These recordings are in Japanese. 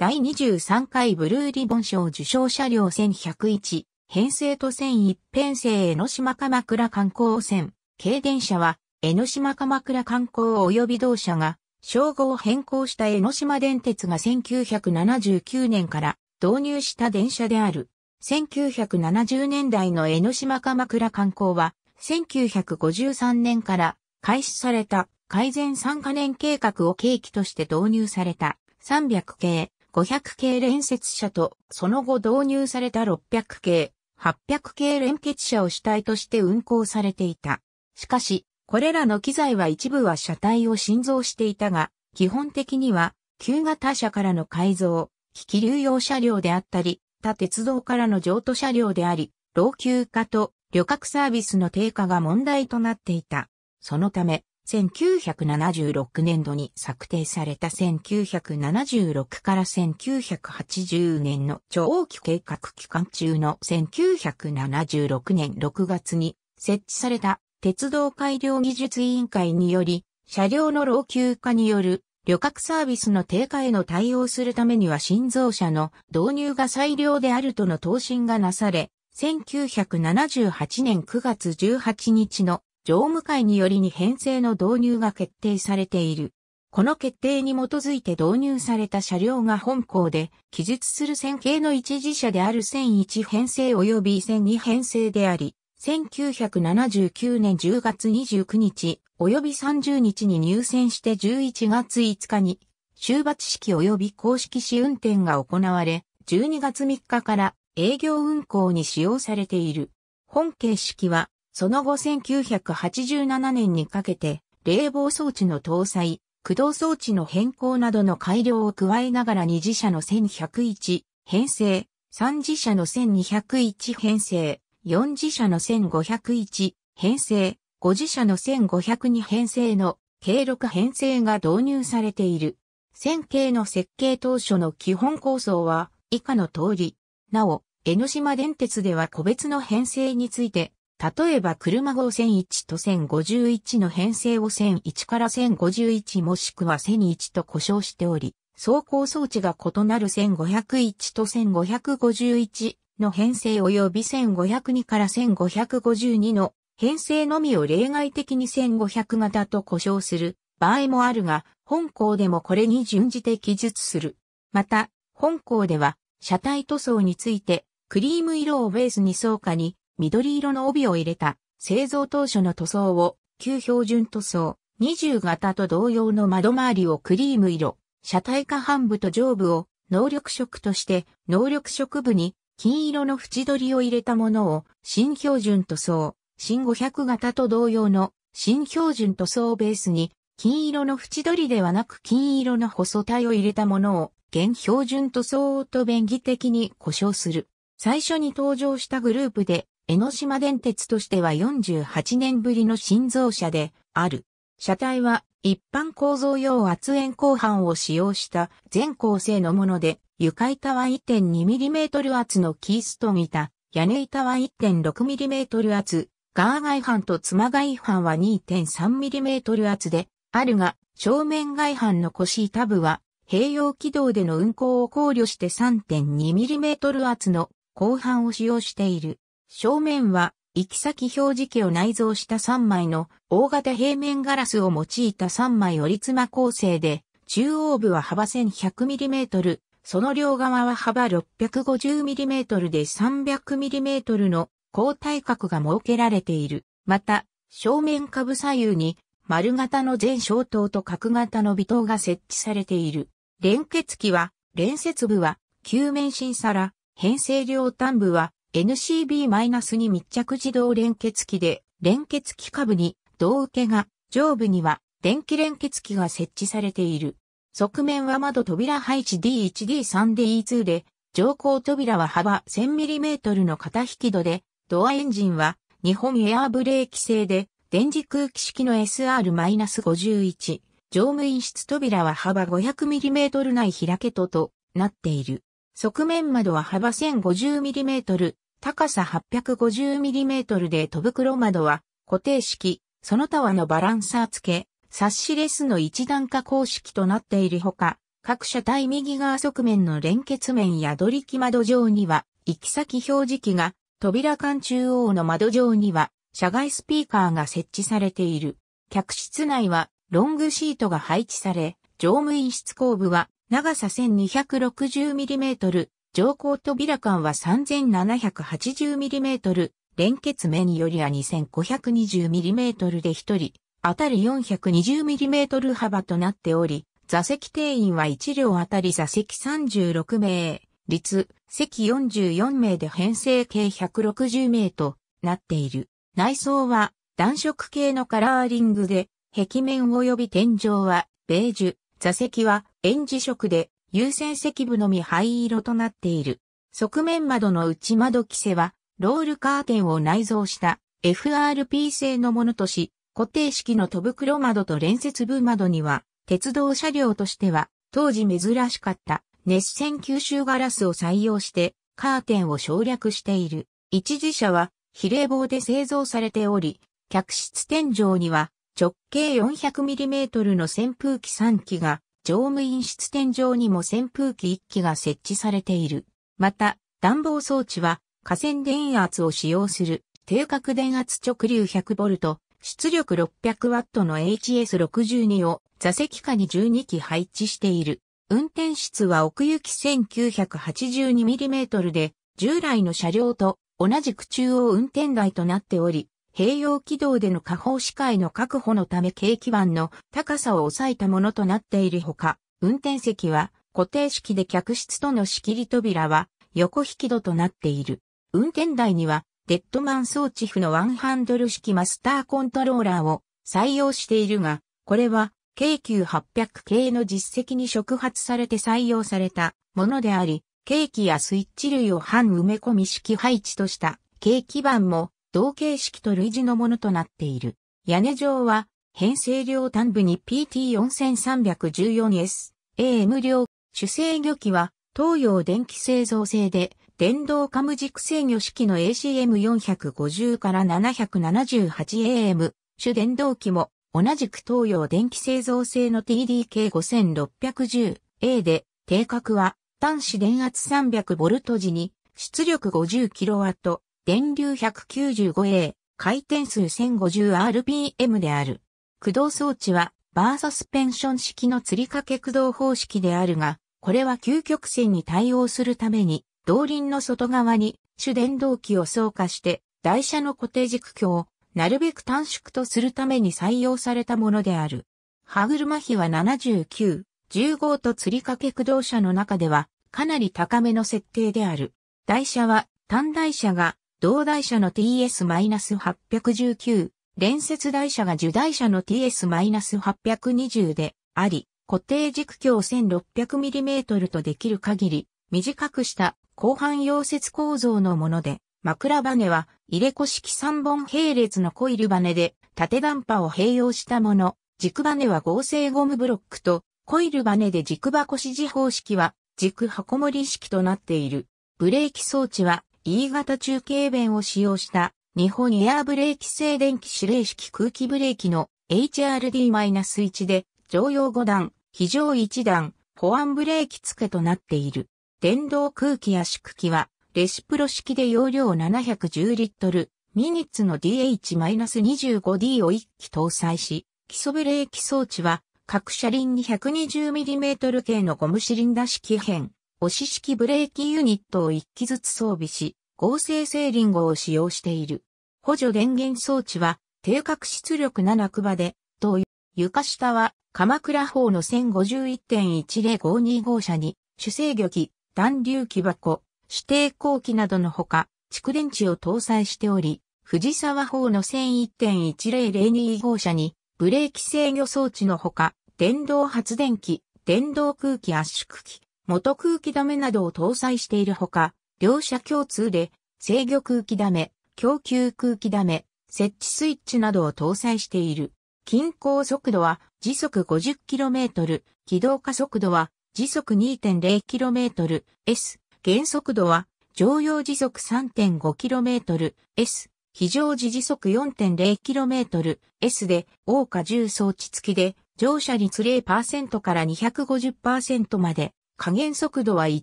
第23回ブルーリボン賞受賞車両1101、編成と1001編成江ノ島鎌倉観光船、軽電車は、江ノ島鎌倉観光及び同社が、称号を変更した江ノ島電鉄が1979年から導入した電車である。1970年代の江ノ島鎌倉観光は、1953年から開始された改善3カ年計画を契機として導入された300系500系連接車と、その後導入された600系、800系連結車を主体として運行されていた。しかし、これらの機材は一部は車体を新造していたが、基本的には、旧型車からの改造、機器流用車両であったり、他鉄道からの譲渡車両であり、老朽化と旅客サービスの低下が問題となっていた。そのため、1976年度に策定された1976から1980年の長期計画期間中の1976年6月に設置された鉄道改良技術委員会により車両の老朽化による旅客サービスの低下への対応するためには新造車の導入が最良であるとの答申がなされ、1978年9月18日の常務会によりに編成の導入が決定されている。この決定に基づいて導入された車両が本校で記述する線形の一次車である1001編成及び1002編成であり、1979年10月29日及び30日に入選して11月5日に終罰式及び公式試運転が行われ、12月3日から営業運行に使用されている。本形式はその後1987年にかけて、冷房装置の搭載、駆動装置の変更などの改良を加えながら2次車の1101編成、3次車の1201編成、4次車の1501編成、5次車の1502編成の計6編成が導入されている。線形の設計当初の基本構想は以下の通り。なお、江ノ島電鉄では個別の編成について例えば車号線1と線51の編成を線1から線51もしくは線1と呼称しており、走行装置が異なる線501と線551の編成及び線502から線552の編成のみを例外的に線500型と呼称する場合もあるが、本校でもこれに準じて記述する。また、本校では車体塗装についてクリーム色をベースに草下に緑色の帯を入れた製造当初の塗装を旧標準塗装20型と同様の窓周りをクリーム色、車体下半部と上部を能力色として能力色部に金色の縁取りを入れたものを新標準塗装新500型と同様の新標準塗装ベースに金色の縁取りではなく金色の細体を入れたものを現標準塗装と便宜的に故障する。最初に登場したグループで江ノ島電鉄としては48年ぶりの新造車である。車体は一般構造用圧延鋼板を使用した全構成のもので、床板は 1.2mm 厚のキーストン板、屋根板は 1.6mm 厚、ガー外板と妻外板は 2.3mm 厚で、あるが、正面外板の腰板部は、併用軌道での運行を考慮して 3.2mm 厚の後半を使用している。正面は、行き先表示器を内蔵した3枚の大型平面ガラスを用いた3枚折り妻構成で、中央部は幅 1100mm、その両側は幅 650mm で 300mm の高体角が設けられている。また、正面下部左右に丸型の全小灯と角型の微灯が設置されている。連結器は、連接部は、球面新皿、編成両端部は、NCB-2 密着自動連結機で連結機下部に胴受けが、上部には電気連結機が設置されている。側面は窓扉配置 D1D3D2 で、乗降扉は幅 1000mm の片引き戸で、ドアエンジンは日本エアーブレーキ製で、電磁空気式の SR-51。乗務員室扉は幅 500mm 内開け戸となっている。側面窓は幅 1050mm、高さ 850mm で戸袋窓は固定式、その他はのバランサー付け、サッシレスの一段化公式となっているほか、各車体右側側面の連結面や取リキ窓上には、行き先表示器が、扉間中央の窓上には、車外スピーカーが設置されている。客室内は、ロングシートが配置され、乗務員室後部は、長さ 1260mm、上高扉間は 3780mm、連結面よりは 2520mm で1人、あたり 420mm 幅となっており、座席定員は1両あたり座席36名、率、席44名で編成計160名となっている。内装は暖色系のカラーリングで、壁面及び天井はベージュ、座席は円磁色で優先席部のみ灰色となっている。側面窓の内窓着せはロールカーテンを内蔵した FRP 製のものとし、固定式の戸袋窓と連接部窓には鉄道車両としては当時珍しかった熱線吸収ガラスを採用してカーテンを省略している。一時車は比例棒で製造されており、客室天井には直径 400mm の扇風機3機が、乗務員室天井にも扇風機1機が設置されている。また、暖房装置は、河川電圧を使用する、定格電圧直流 100V、出力 600W の HS62 を座席下に12機配置している。運転室は奥行き 1982mm で、従来の車両と同じく中央運転台となっており、併用軌道での下方視界の確保のため軽基板の高さを抑えたものとなっているほか、運転席は固定式で客室との仕切り扉は横引き戸となっている。運転台にはデッドマン装置付のワンハンドル式マスターコントローラーを採用しているが、これは京急800系の実績に触発されて採用されたものであり、ケーキやスイッチ類を半埋め込み式配置とした、ケーキ板も同形式と類似のものとなっている。屋根上は、編成量端部に PT4314S、AM 量、主制御機は、東洋電気製造製で、電動カム軸制御式の ACM450 から 778AM、主電動機も、同じく東洋電気製造製の TDK5610A で、定格は、端子電圧 300V 時に、出力 50kW、電流 195A、回転数 1050rpm である。駆動装置は、バーサスペンション式の吊り掛け駆動方式であるが、これは究極線に対応するために、動輪の外側に主電動機を装加して、台車の固定軸距をなるべく短縮とするために採用されたものである。歯車比は79、15と吊り掛け駆動車の中では、かなり高めの設定である。台車は、単台車が同台車の TS-819、連接台車が受台車の TS-820 であり、固定軸橋を 1600mm とできる限り、短くした後半溶接構造のもので、枕バネは入れ子式3本並列のコイルバネで縦ダンパを併用したもの、軸バネは合成ゴムブロックと、コイルバネで軸箱支持方式は軸箱盛り式となっている。ブレーキ装置は E 型中継弁を使用した日本エアブレーキ静電気指令式空気ブレーキの HRD-1 で常用5段、非常1段、保安ブレーキ付けとなっている。電動空気圧縮機はレシプロ式で容量710リットル、ミニッツの DH-25D を1機搭載し、基礎ブレーキ装置は各車輪に1 2 0 m m 系のゴムシリンダ式編。押し式ブレーキユニットを1機ずつ装備し、合成セーリングを使用している。補助電源装置は、定格出力7区場で、と床下は、鎌倉方の1051.1052号車に、主制御機、暖流機箱、指定後期などのほか、蓄電池を搭載しており、藤沢方の1001.1002号車に、ブレーキ制御装置のほか、電動発電機、電動空気圧縮機、元空気ダメなどを搭載しているほか、両者共通で制御空気ダメ、供給空気ダメ、設置スイッチなどを搭載している。均衡速度は時速 50km、軌道加速度は時速 2.0km、S、減速度は常用時速 3.5km、S、非常時時速 4.0km、S で、大荷重装置付きで、乗車率0%から250%まで加減速度は一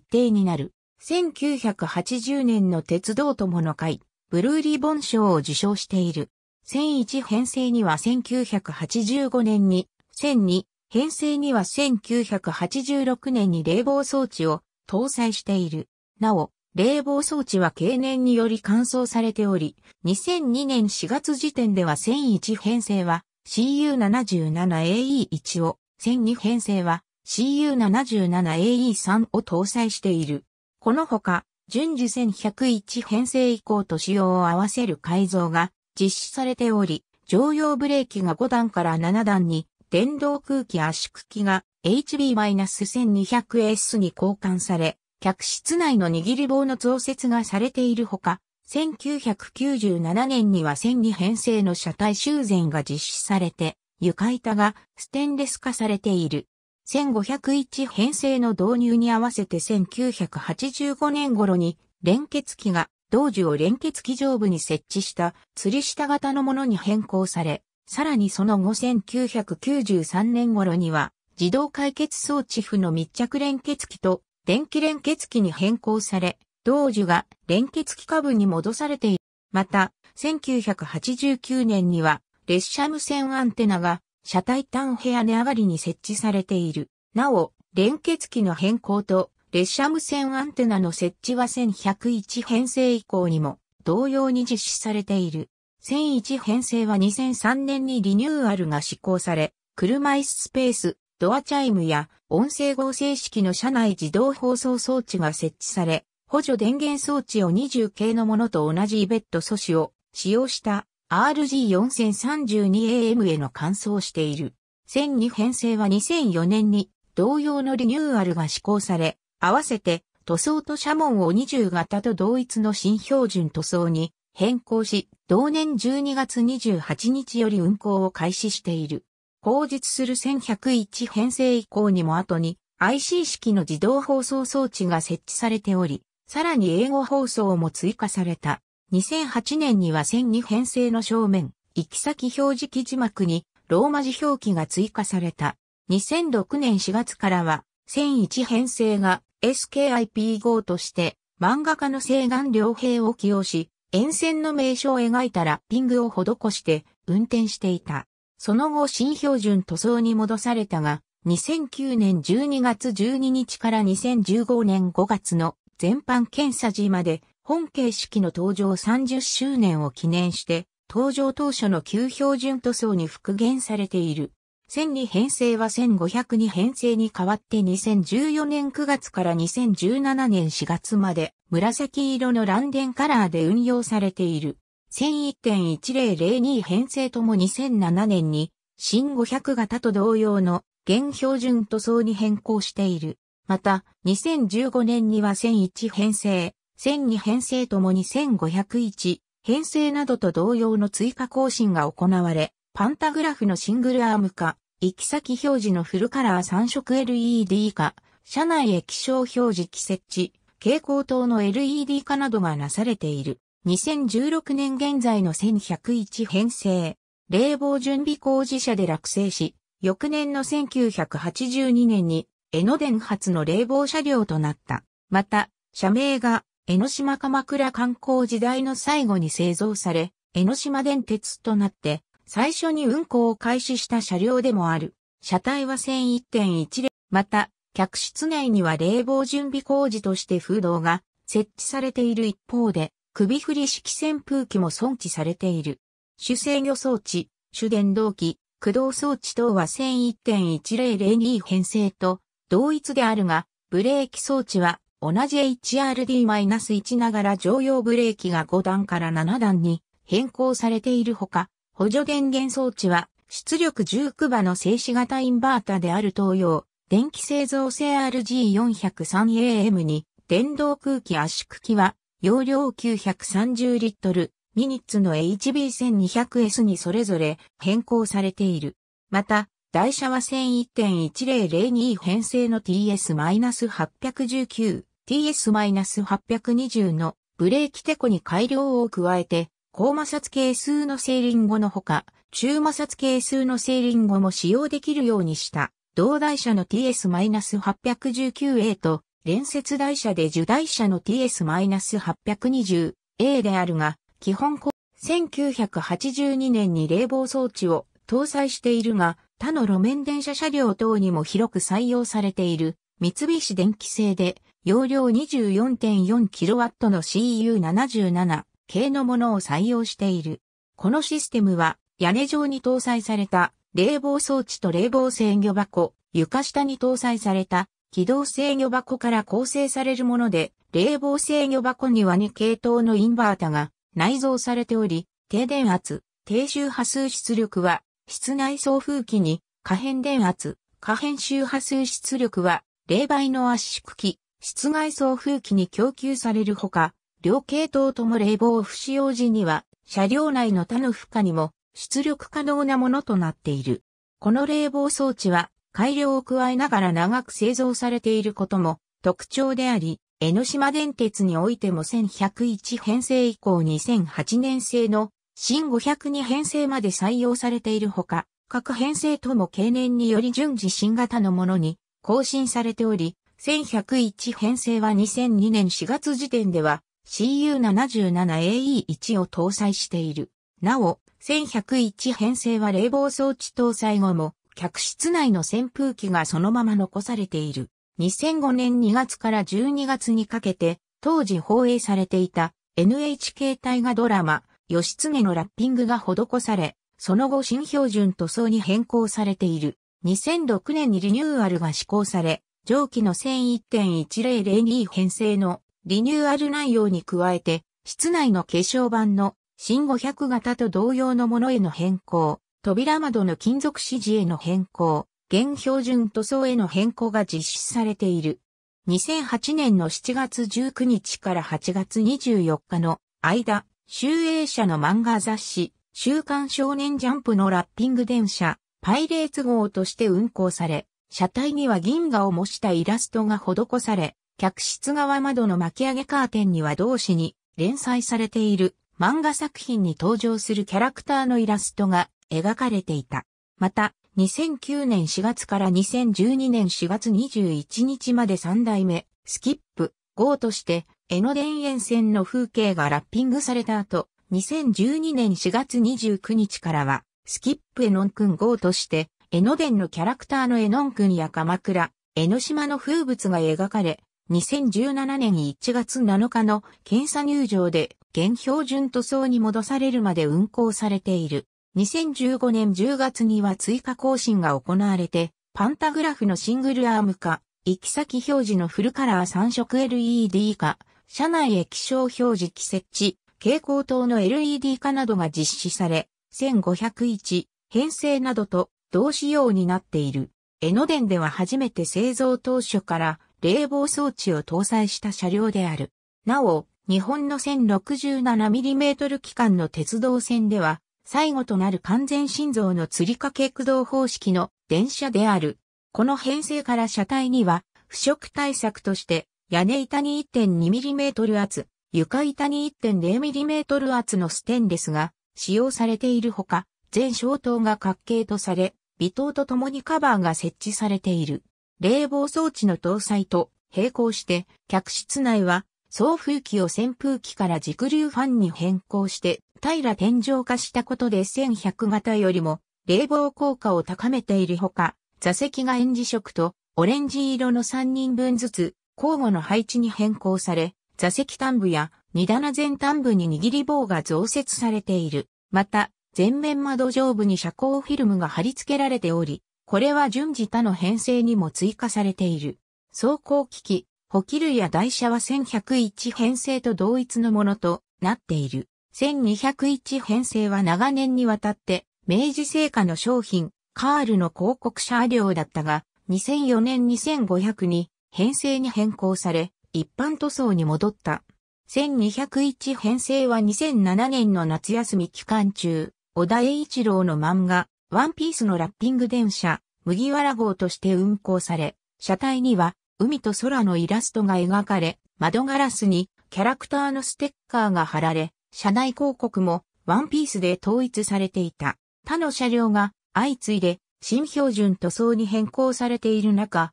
定になる。1980年の鉄道友の会、ブルーリボン賞を受賞している。1001編成には1985年に、1002編成には1986年に冷房装置を搭載している。なお、冷房装置は経年により乾燥されており、2002年4月時点では1001編成は CU77AE1 を、1002編成は CU77AE3 を搭載している。このほか、順次1101編成以降と仕様を合わせる改造が実施されており、常用ブレーキが5段から7段に、電動空気圧縮機が HB-1200S に交換され、客室内の握り棒の増設がされているほか、1997年には1002編成の車体修繕が実施されて、床板がステンレス化されている。1501編成の導入に合わせて1985年頃に連結機が同時を連結機上部に設置した吊り下型のものに変更され、さらにその後1993年頃には自動解決装置負の密着連結機と電気連結機に変更され、同時が連結機下部に戻されている。また、1989年には列車無線アンテナが車体単部屋根上がりに設置されている。なお、連結機の変更と列車無線アンテナの設置は1101編成以降にも同様に実施されている。1001編成は2003年にリニューアルが施行され、車椅子スペース、ドアチャイムや音声合成式の車内自動放送装置が設置され、補助電源装置を20系のものと同じイベット素子を使用した RG4032AM への換装している。1002編成は2004年に同様のリニューアルが施行され、合わせて塗装と車紋を20型と同一の新標準塗装に変更し、同年12月28日より運行を開始している。後日する1101編成以降にも後に IC 式の自動放送装置が設置されており、さらに英語放送も追加された。2008年には1002編成の正面、行き先表示記事幕にローマ字表記が追加された。2006年4月からは1001編成が SKIP 号として漫画家の西岸良平を起用し、沿線の名所を描いたラッピングを施して運転していた。その後新標準塗装に戻されたが、2009年12月12日から2015年5月の全般検査時まで本形式の登場30周年を記念して、登場当初の旧標準塗装に復元されている。1002編成は1 5 0 2編成に変わって2014年9月から2017年4月まで紫色のランデンカラーで運用されている。1001.1002編成とも2007年に新500型と同様の現標準塗装に変更している。また、2015年には1001編成、1002編成ともに1501編成などと同様の追加更新が行われ、パンタグラフのシングルアーム化、行き先表示のフルカラー3色 LED 化、車内液晶表示器設置、蛍光灯の LED 化などがなされている。2016年現在の1101編成、冷房準備工事車で落成し、翌年の1982年に江ノ電発の冷房車両となった。また、社名が江ノ島鎌倉観光時代の最後に製造され、江ノ島電鉄となって、最初に運行を開始した車両でもある。車体は1 0 0 1 1また、客室内には冷房準備工事として風洞が設置されている一方で、首振り式扇風機も装置されている。主制御装置、主電動機、駆動装置等は1001.1002編成と同一であるが、ブレーキ装置は同じ HRD-1 ながら常用ブレーキが5段から7段に変更されているほか、補助電源装置は出力19馬の静止型インバータである東洋、電気製造性 RG403AM に電動空気圧縮機は容量930リットル、ミニッツの HB1200S にそれぞれ変更されている。また、台車は1001.1002編成の TS-819 TS-820 のブレーキテコに改良を加えて、高摩擦係数の整輪後のほか、中摩擦係数の整輪後も使用できるようにした、同台車の TS-819A と、連接台車で受台車の TS-820A であるが、基本こ、1982年に冷房装置を搭載しているが、他の路面電車車両等にも広く採用されている、三菱電機製で、容量 24.4kW の CU77 系のものを採用している。このシステムは屋根上に搭載された冷房装置と冷房制御箱、床下に搭載された機動制御箱から構成されるもので、冷房制御箱には2系統のインバータが内蔵されており、低電圧、低周波数出力は室内送風機に可変電圧、可変周波数出力は冷媒の圧縮機、室外送風機に供給されるほか、両系統とも冷房不使用時には、車両内の他の負荷にも出力可能なものとなっている。この冷房装置は改良を加えながら長く製造されていることも特徴であり、江ノ島電鉄においても1101編成以降2008年製の新502編成まで採用されているほか、各編成とも経年により順次新型のものに更新されており、1101編成は2002年4月時点では CU77AE1 を搭載している。なお、1101編成は冷房装置搭載後も、客室内の扇風機がそのまま残されている。2005年2月から12月にかけて、当時放映されていた NHK 大河ドラマ、義経のラッピングが施され、その後新標準塗装に変更されている。2006年にリニューアルが施行され、上記の1001.1002編成のリニューアル内容に加えて、室内の化粧板の新500型と同様のものへの変更、扉窓の金属指示への変更、現標準塗装への変更が実施されている。2008年の7月19日から8月24日の間、集英社の漫画雑誌、週刊少年ジャンプのラッピング電車、パイレーツ号として運行され、車体には銀河を模したイラストが施され、客室側窓の巻き上げカーテンには同紙に連載されている漫画作品に登場するキャラクターのイラストが描かれていた。また、2009年4月から2012年4月21日まで3代目、スキップ、号として、江ノ田園線の風景がラッピングされた後、2012年4月29日からは、スキップエノン君号として、江ノ電のキャラクターの江ノン君や鎌倉、江ノ島の風物が描かれ、2017年1月7日の検査入場で現標準塗装に戻されるまで運行されている。2015年10月には追加更新が行われて、パンタグラフのシングルアーム化、行き先表示のフルカラー3色 LED 化、車内液晶表示器設置、蛍光灯の LED 化などが実施され、1501、編成などと同仕様になっている。江ノ電では初めて製造当初から冷房装置を搭載した車両である。なお、日本の 1067mm 機関の鉄道線では、最後となる完全心臓の吊り掛け駆動方式の電車である。この編成から車体には、腐食対策として、屋根板に 1.2mm 厚、床板に 1.0mm 厚のステンレスが使用されているほか、全消灯が滑稽とされ、微糖と共にカバーが設置されている。冷房装置の搭載と並行して、客室内は送風機を扇風機から軸流ファンに変更して、平天井化したことで1100型よりも冷房効果を高めているほか、座席が円磁色とオレンジ色の3人分ずつ交互の配置に変更され、座席端部や二棚前端部に握り棒が増設されている。また、前面窓上部に遮光フィルムが貼り付けられており、これは順次他の編成にも追加されている。走行機器、補給類や台車は1101編成と同一のものとなっている。1201編成は長年にわたって明治製菓の商品、カールの広告車両だったが、2004年2500に編成に変更され、一般塗装に戻った。1201編成は2007年の夏休み期間中、小田栄一郎の漫画、ワンピースのラッピング電車、麦わら号として運行され、車体には海と空のイラストが描かれ、窓ガラスにキャラクターのステッカーが貼られ、車内広告もワンピースで統一されていた。他の車両が相次いで新標準塗装に変更されている中、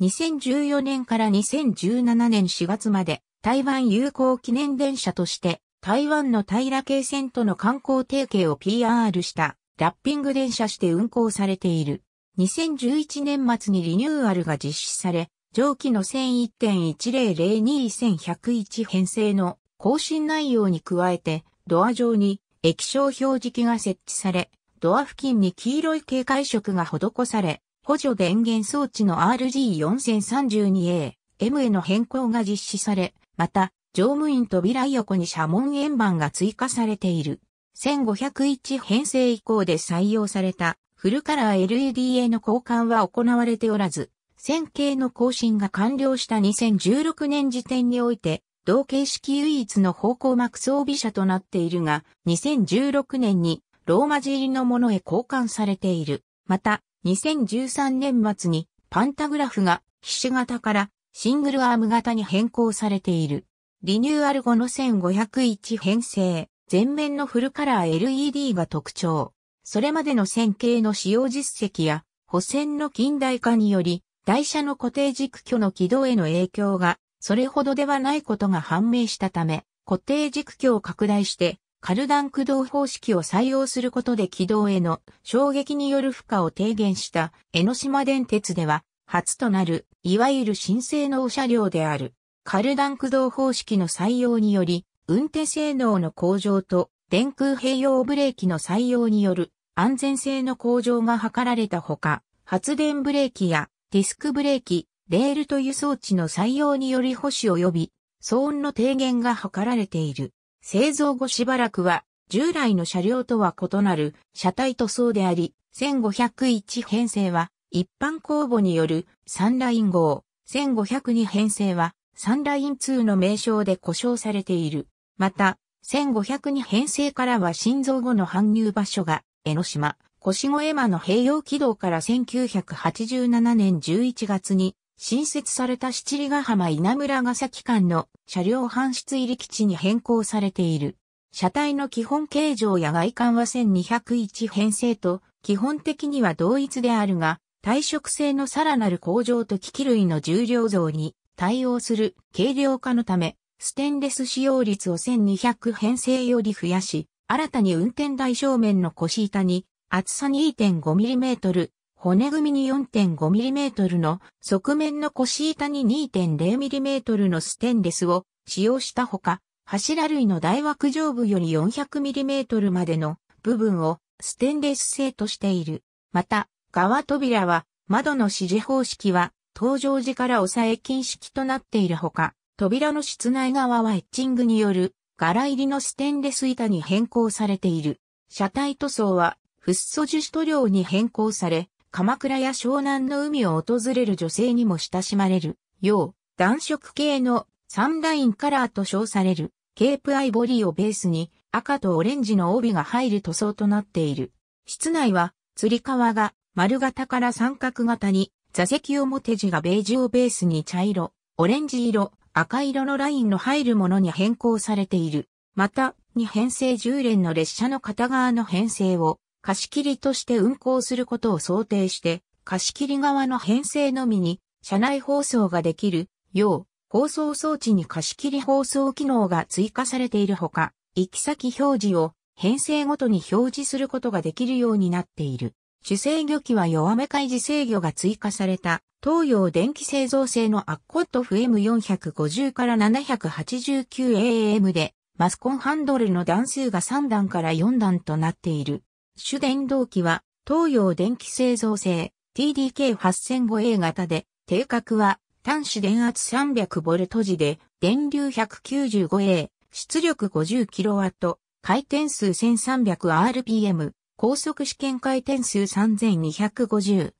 2014年から2017年4月まで台湾友好記念電車として台湾の平京線との観光提携を PR したラッピング電車して運行されている。2011年末にリニューアルが実施され、上記の1001.10021101編成の更新内容に加えて、ドア上に液晶表示器が設置され、ドア付近に黄色い警戒色が施され、補助電源装置の RG4032A、M への変更が実施され、また、乗務員扉横に社門円盤が追加されている。1501編成以降で採用されたフルカラー LED a の交換は行われておらず、線形の更新が完了した2016年時点において、同形式唯一の方向膜装備車となっているが、2016年にローマ字入りのものへ交換されている。また、2013年末にパンタグラフが、ひし形からシングルアーム型に変更されている。リニューアル後の1501編成、全面のフルカラー LED が特徴。それまでの線形の使用実績や補線の近代化により、台車の固定軸挙の軌道への影響がそれほどではないことが判明したため、固定軸挙を拡大して、カルダン駆動方式を採用することで軌道への衝撃による負荷を低減した江ノ島電鉄では初となる、いわゆる新生のお車両である。カルダン駆動方式の採用により、運転性能の向上と、電空併用ブレーキの採用による安全性の向上が図られたほか、発電ブレーキやディスクブレーキ、レールという装置の採用により保守及び騒音の低減が図られている。製造後しばらくは従来の車両とは異なる車体塗装であり、1501編成は一般公募による3ライン号、1502編成はサンライン2の名称で呼称されている。また、1502編成からは心臓後の搬入場所が、江ノ島、腰越山の併用軌道から1987年11月に、新設された七里ヶ浜稲村ヶ崎間の車両搬出入り基地に変更されている。車体の基本形状や外観は1201編成と基本的には同一であるが、耐食性のさらなる向上と機器類の重量増に対応する軽量化のため、ステンレス使用率を1200編成より増やし、新たに運転台正面の腰板に厚さ 2.5mm、骨組みに 4.5mm の側面の腰板に 2.0mm のステンレスを使用したほか、柱類の大枠上部より 400mm までの部分をステンレス製としている。また、側扉は窓の指示方式は登場時から押さえ禁止機となっているほか、扉の室内側はエッチングによる柄入りのステンレス板に変更されている。車体塗装はフッ素樹脂塗料に変更され、鎌倉や湘南の海を訪れる女性にも親しまれるよう、暖色系のサンラインカラーと称されるケープアイボリーをベースに赤とオレンジの帯が入る塗装となっている。室内は釣り革が丸型から三角型に座席表地がベージュをベースに茶色、オレンジ色、赤色のラインの入るものに変更されている。また、2編成10連の列車の片側の編成を貸し切りとして運行することを想定して、貸し切り側の編成のみに車内放送ができるよう放送装置に貸し切り放送機能が追加されているほか、行き先表示を編成ごとに表示することができるようになっている。主制御機は弱め開示制御が追加された東洋電気製造製のアッコットフ M450 から 789AM でマスコンハンドルの段数が3段から4段となっている。主電動機は東洋電気製造製 TDK8005A 型で定格は端子電圧 300V 時で電流 195A 出力 50kW 回転数 1300rpm 高速試験回転数 3250rpm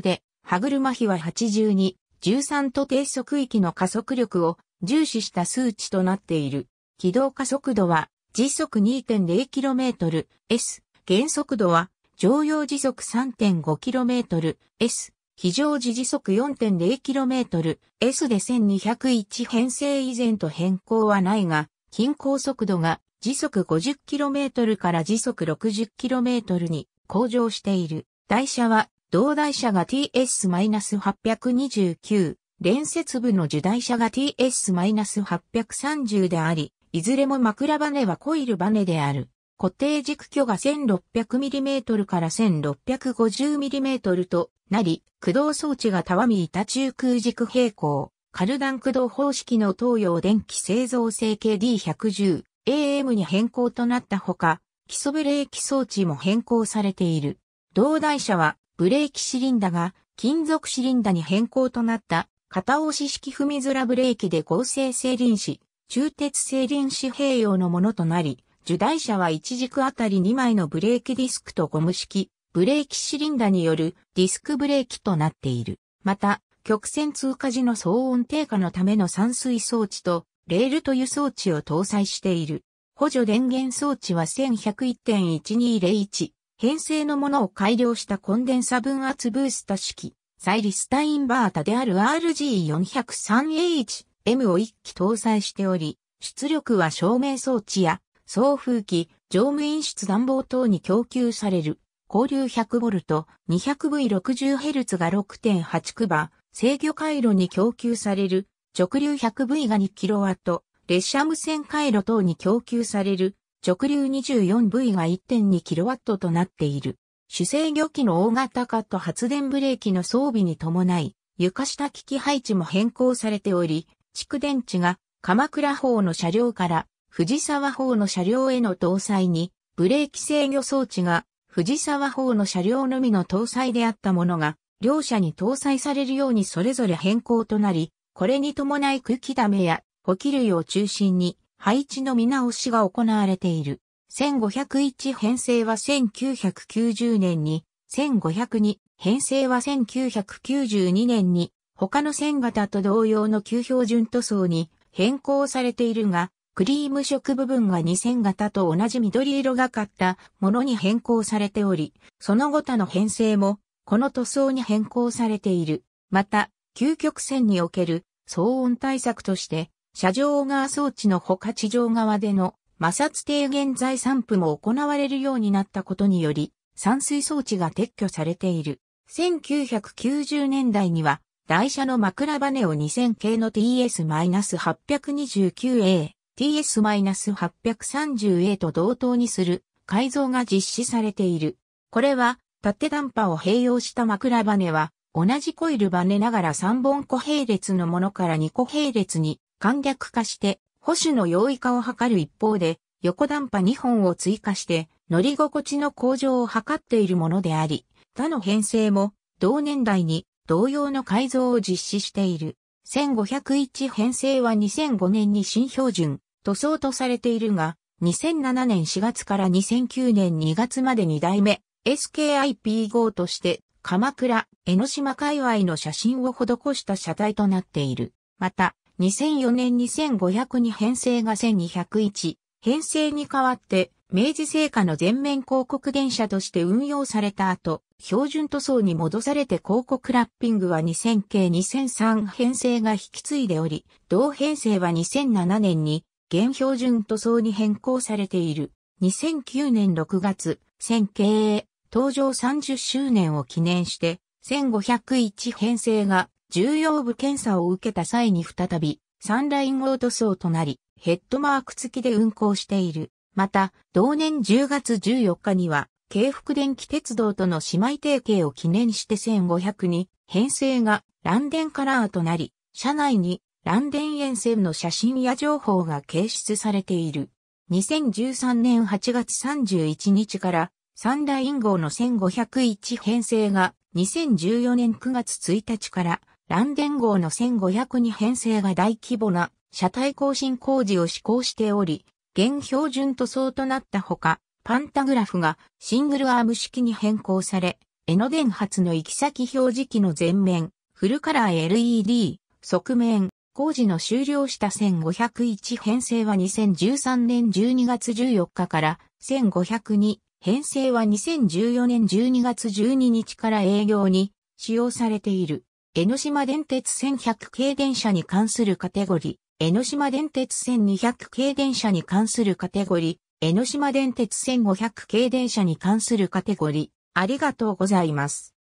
で、歯車比は82、13と低速域の加速力を重視した数値となっている。軌道加速度は時速 2.0km S、減速度は常用時速 3.5km S、非常時時速 4.0km S で1201編成以前と変更はないが、均衡速度が時速 50km から時速 60km に向上している。台車は、同台車が TS-829、連接部の受台車が TS-830 であり、いずれも枕バネはコイルバネである。固定軸距が 1600mm から 1650mm となり、駆動装置がわみい板中空軸平行、カルダン駆動方式の東洋電気製造成形 D110、AM に変更となったほか、基礎ブレーキ装置も変更されている。同台車はブレーキシリンダが金属シリンダに変更となった片押し式踏み面ブレーキで合成静輪子、中鉄静輪子併用のものとなり、受台車は1軸あたり2枚のブレーキディスクとゴム式、ブレーキシリンダによるディスクブレーキとなっている。また、曲線通過時の騒音低下のための散水装置とレールという装置を搭載している。補助電源装置は1101.1201、編成のものを改良したコンデンサ分圧ブースタ式、サイリスタインバータである RG403H、M を1機搭載しており、出力は照明装置や送風機、乗務員室暖房等に供給される。交流 100V、200V60Hz が6.8クバ、制御回路に供給される直流 100V が 2kW、列車無線回路等に供給される直流 24V が 1.2kW となっている。主制御機の大型化と発電ブレーキの装備に伴い、床下機器配置も変更されており、蓄電池が鎌倉方の車両から藤沢方の車両への搭載に、ブレーキ制御装置が藤沢方の車両のみの搭載であったものが、両車に搭載されるようにそれぞれ変更となり、これに伴い空気ダメや補給類を中心に配置の見直しが行われている。1501編成は1990年に、1502編成は1992年に、他の線型と同様の旧標準塗装に変更されているが、クリーム色部分が2000型と同じ緑色がかったものに変更されており、その後他の編成もこの塗装に変更されている。また、究極線における騒音対策として、車上側装置のほか地上側での摩擦低減剤散布も行われるようになったことにより、散水装置が撤去されている。1990年代には、台車の枕バネを2000系の TS-829A、TS-830A と同等にする改造が実施されている。これは、縦ダ波を併用した枕バネは、同じコイルバネながら3本個並列のものから2個並列に簡略化して保守の容易化を図る一方で横断波2本を追加して乗り心地の向上を図っているものであり、他の編成も同年代に同様の改造を実施している。1501編成は2005年に新標準、塗装とされているが、2007年4月から2009年2月まで2代目 SKIP5 として鎌倉、江ノ島界隈の写真を施した車体となっている。また、2004年2500に編成が1201、編成に代わって、明治製菓の全面広告電車として運用された後、標準塗装に戻されて広告ラッピングは2000系2003編成が引き継いでおり、同編成は2007年に現標準塗装に変更されている。2009年6月、1000系登場30周年を記念して、1501編成が重要部検査を受けた際に再び、サンラインオート層となり、ヘッドマーク付きで運行している。また、同年10月14日には、京福電気鉄道との姉妹提携を記念して1500に、編成がランデンカラーとなり、車内にランデン沿線の写真や情報が掲出されている。2013年8月31日から三大陰号の1501編成が2014年9月1日からランデン号の1502編成が大規模な車体更新工事を施行しており、現標準塗装となったほか、パンタグラフがシングルアーム式に変更され、江ノ電発の行き先表示器の前面、フルカラー LED、側面、工事の終了した1501編成は2013年12月14日から1502編成は2014年12月12日から営業に使用されている。江ノ島電鉄1100系電車に関するカテゴリー、江ノ島電鉄1200系電車に関するカテゴリー、江ノ島電鉄1500系電車に関するカテゴリー、ありがとうございます。